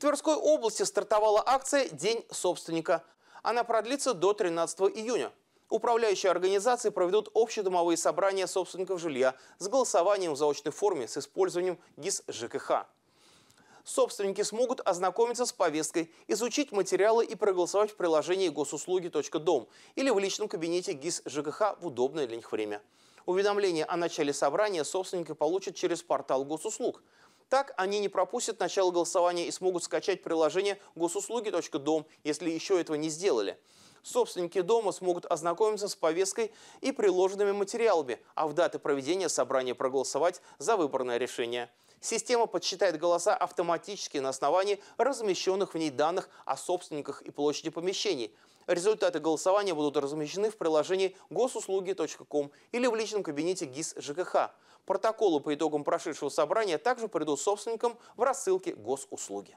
Тверской области стартовала акция «День собственника». Она продлится до 13 июня. Управляющие организации проведут общедомовые собрания собственников жилья с голосованием в заочной форме с использованием ГИС ЖКХ. Собственники смогут ознакомиться с повесткой, изучить материалы и проголосовать в приложении госуслуги.дом или в личном кабинете ГИС ЖКХ в удобное для них время. Уведомление о начале собрания собственники получат через портал госуслуг – так они не пропустят начало голосования и смогут скачать приложение госуслуги.дом, если еще этого не сделали. Собственники дома смогут ознакомиться с повесткой и приложенными материалами, а в даты проведения собрания проголосовать за выборное решение. Система подсчитает голоса автоматически на основании размещенных в ней данных о собственниках и площади помещений. Результаты голосования будут размещены в приложении госуслуги.ком или в личном кабинете ГИС ЖКХ. Протоколы по итогам прошедшего собрания также придут собственникам в рассылке госуслуги.